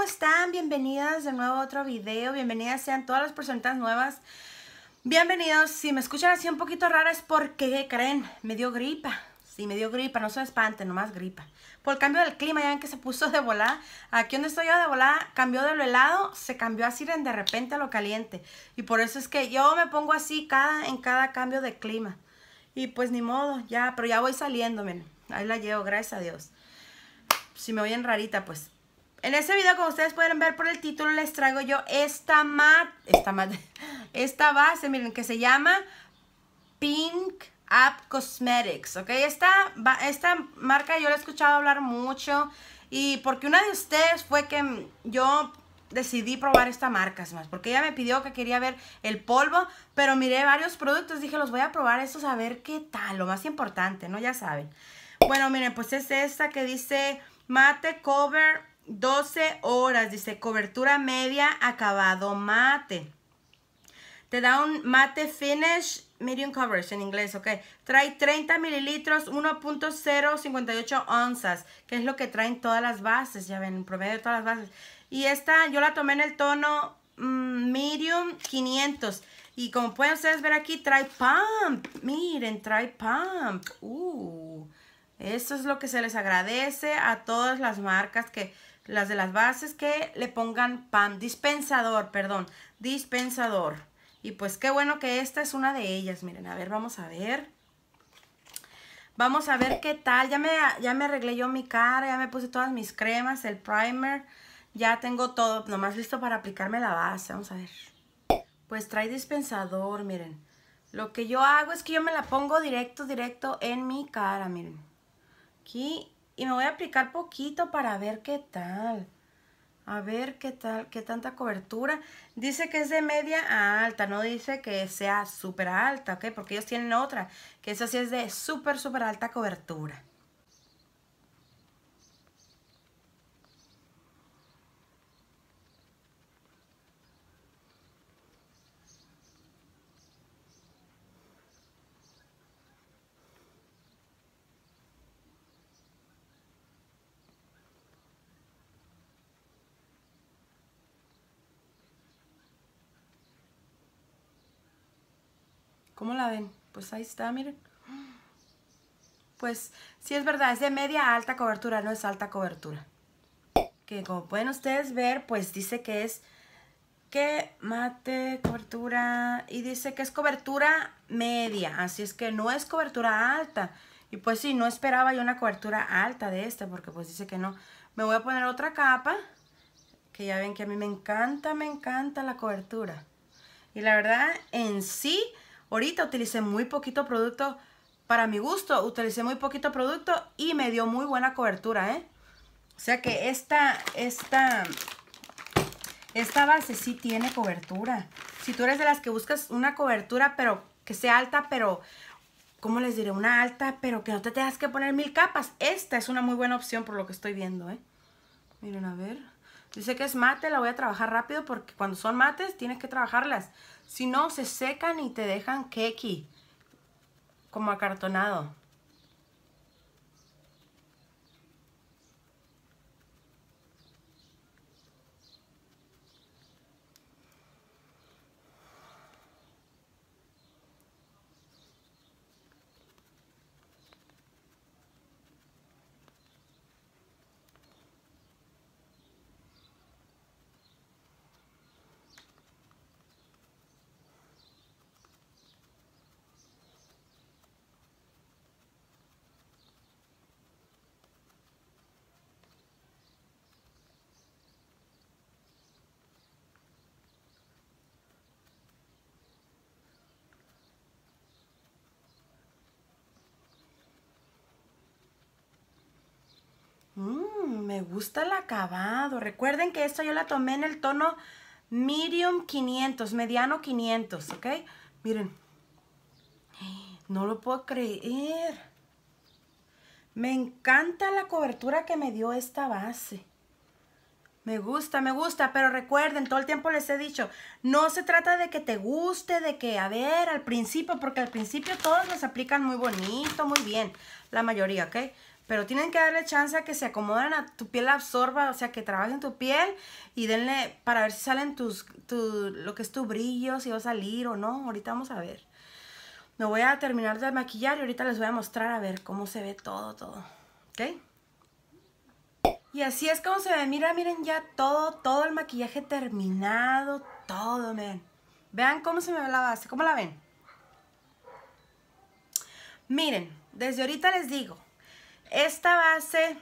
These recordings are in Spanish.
¿cómo están? Bienvenidas de nuevo a otro video. Bienvenidas sean todas las personitas nuevas. Bienvenidos. Si me escuchan así un poquito rara es porque, creen? Me dio gripa. Sí, me dio gripa. No se no nomás gripa. Por el cambio del clima, ya ven que se puso de volar. Aquí donde estoy yo de volar, cambió de lo helado, se cambió así de repente a lo caliente. Y por eso es que yo me pongo así cada, en cada cambio de clima. Y pues ni modo, ya, pero ya voy saliendo, miren. Ahí la llevo, gracias a Dios. Si me voy en rarita, pues en este video, como ustedes pueden ver por el título, les traigo yo esta mat, esta mat, esta base, miren, que se llama Pink Up Cosmetics, ¿ok? Esta, esta marca yo la he escuchado hablar mucho y porque una de ustedes fue que yo decidí probar esta marca, es más, porque ella me pidió que quería ver el polvo, pero miré varios productos, dije, los voy a probar estos a ver qué tal, lo más importante, ¿no? Ya saben. Bueno, miren, pues es esta que dice Mate Cover 12 horas, dice cobertura media, acabado mate. Te da un mate finish medium coverage en inglés, ok. Trae 30 mililitros, 1.058 onzas, que es lo que traen todas las bases, ya ven, promedio de todas las bases. Y esta yo la tomé en el tono mm, medium 500. Y como pueden ustedes ver aquí, trae pump. Miren, trae pump. Uh, eso es lo que se les agradece a todas las marcas que las de las bases, que le pongan pan, dispensador, perdón, dispensador. Y pues qué bueno que esta es una de ellas, miren, a ver, vamos a ver. Vamos a ver qué tal, ya me, ya me arreglé yo mi cara, ya me puse todas mis cremas, el primer, ya tengo todo, nomás listo para aplicarme la base, vamos a ver. Pues trae dispensador, miren. Lo que yo hago es que yo me la pongo directo, directo en mi cara, miren. Aquí y me voy a aplicar poquito para ver qué tal. A ver qué tal, qué tanta cobertura. Dice que es de media a alta, no dice que sea súper alta, ¿ok? Porque ellos tienen otra, que eso sí es de súper, súper alta cobertura. ¿Cómo la ven? Pues ahí está, miren. Pues sí es verdad, es de media alta cobertura, no es alta cobertura. Que como pueden ustedes ver, pues dice que es que mate cobertura y dice que es cobertura media, así es que no es cobertura alta. Y pues sí, no esperaba yo una cobertura alta de esta porque pues dice que no. Me voy a poner otra capa, que ya ven que a mí me encanta, me encanta la cobertura. Y la verdad, en sí, Ahorita utilicé muy poquito producto, para mi gusto, utilicé muy poquito producto y me dio muy buena cobertura, ¿eh? O sea que esta, esta, esta base sí tiene cobertura. Si tú eres de las que buscas una cobertura, pero que sea alta, pero, ¿cómo les diré? Una alta, pero que no te tengas que poner mil capas. Esta es una muy buena opción por lo que estoy viendo, ¿eh? Miren, a ver. Dice que es mate, la voy a trabajar rápido porque cuando son mates tienes que trabajarlas. Si no, se secan y te dejan keki, como acartonado. gusta el acabado. Recuerden que esta yo la tomé en el tono medium 500, mediano 500, ¿ok? Miren. No lo puedo creer. Me encanta la cobertura que me dio esta base. Me gusta, me gusta, pero recuerden, todo el tiempo les he dicho, no se trata de que te guste, de que, a ver, al principio, porque al principio todos les aplican muy bonito, muy bien, la mayoría, ¿ok? pero tienen que darle chance a que se acomodan a tu piel, absorba, o sea, que trabajen tu piel y denle para ver si salen tus, lo que es tu brillo, si va a salir o no. Ahorita vamos a ver. Me voy a terminar de maquillar y ahorita les voy a mostrar a ver cómo se ve todo, todo. ¿Ok? Y así es como se ve. Mira, miren ya todo, todo el maquillaje terminado, todo, miren. Vean cómo se me ve la base, ¿cómo la ven? Miren, desde ahorita les digo, esta base,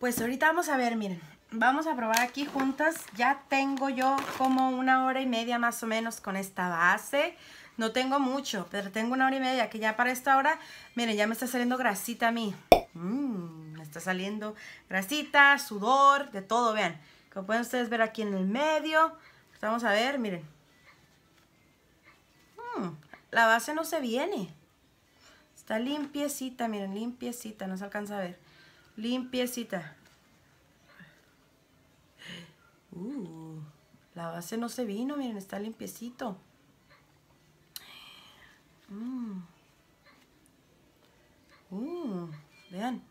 pues ahorita vamos a ver, miren. Vamos a probar aquí juntas. Ya tengo yo como una hora y media más o menos con esta base. No tengo mucho, pero tengo una hora y media que ya para esta hora, miren, ya me está saliendo grasita a mí. Mm, me está saliendo grasita, sudor, de todo, vean. Como pueden ustedes ver aquí en el medio. Vamos a ver, miren. Mm, la base no se viene. Está limpiecita, miren, limpiecita, no se alcanza a ver. Limpiecita. Uh. la base no se vino, miren, está limpiecito. Mm. Mm, vean.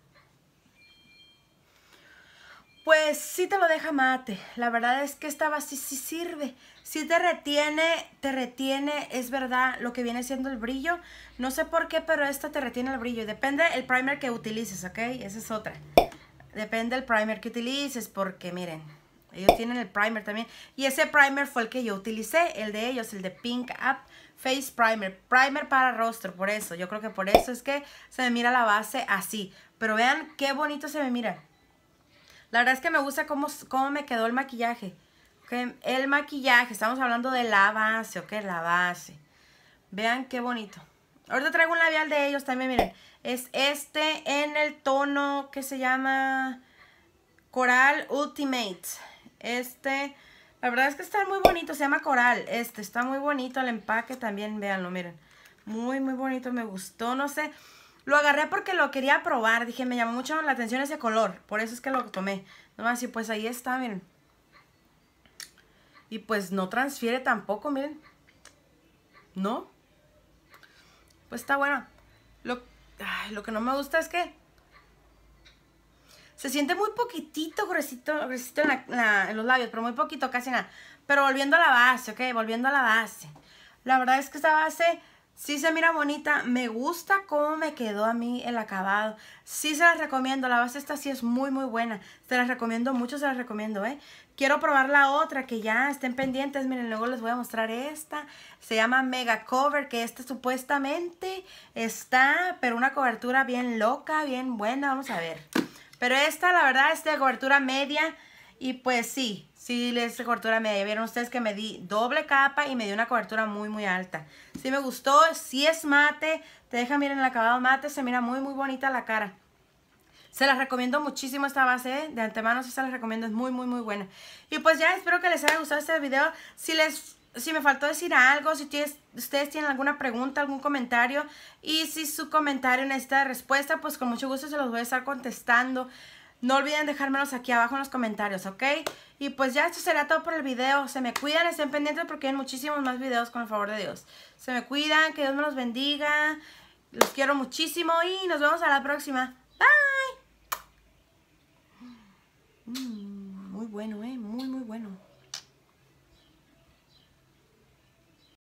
Pues sí te lo deja mate. La verdad es que esta base sí sirve. Sí te retiene, te retiene, es verdad, lo que viene siendo el brillo. No sé por qué, pero esta te retiene el brillo. Depende el primer que utilices, ¿ok? Esa es otra. Depende el primer que utilices, porque miren, ellos tienen el primer también. Y ese primer fue el que yo utilicé, el de ellos, el de Pink Up Face Primer. Primer para rostro, por eso. Yo creo que por eso es que se me mira la base así. Pero vean qué bonito se me mira. La verdad es que me gusta cómo, cómo me quedó el maquillaje. El maquillaje, estamos hablando de la base, ok, la base. Vean qué bonito. Ahorita traigo un labial de ellos también, miren. Es este en el tono que se llama Coral Ultimate. Este, la verdad es que está muy bonito, se llama Coral. Este, está muy bonito el empaque también, véanlo, miren. Muy, muy bonito, me gustó, no sé. Lo agarré porque lo quería probar. Dije, me llamó mucho la atención ese color. Por eso es que lo tomé. más, y pues ahí está, miren. Y pues no transfiere tampoco, miren. ¿No? Pues está bueno. Lo, lo que no me gusta es que se siente muy poquitito gruesito, gruesito en, en, los labios, pero muy poquito, casi nada. Pero volviendo a la base, ¿ok? Volviendo a la base. La verdad es que esta base Sí se mira bonita, me gusta cómo me quedó a mí el acabado. Sí se las recomiendo, la base esta sí es muy muy buena. Se las recomiendo mucho, se las recomiendo, ¿eh? Quiero probar la otra que ya estén pendientes, miren, luego les voy a mostrar esta. Se llama Mega Cover, que esta supuestamente está, pero una cobertura bien loca, bien buena, vamos a ver. Pero esta la verdad es de cobertura media, y pues sí, sí les cobertura media. Vieron ustedes que me di doble capa y me dio una cobertura muy, muy alta. Sí me gustó, si es mate. Te deja, miren, el acabado mate. Se mira muy, muy bonita la cara. Se las recomiendo muchísimo esta base, ¿eh? de antemano se las recomiendo, es muy, muy, muy buena. Y pues ya, espero que les haya gustado este video. Si les si me faltó decir algo, si ustedes tienen alguna pregunta, algún comentario, y si su comentario necesita respuesta, pues con mucho gusto se los voy a estar contestando. No olviden dejármelos aquí abajo en los comentarios, ¿ok? Y pues ya esto será todo por el video. Se me cuidan, estén pendientes porque hay muchísimos más videos con el favor de Dios. Se me cuidan, que Dios me los bendiga. Los quiero muchísimo y nos vemos a la próxima. Bye. Mm, muy bueno, ¿eh? Muy, muy bueno.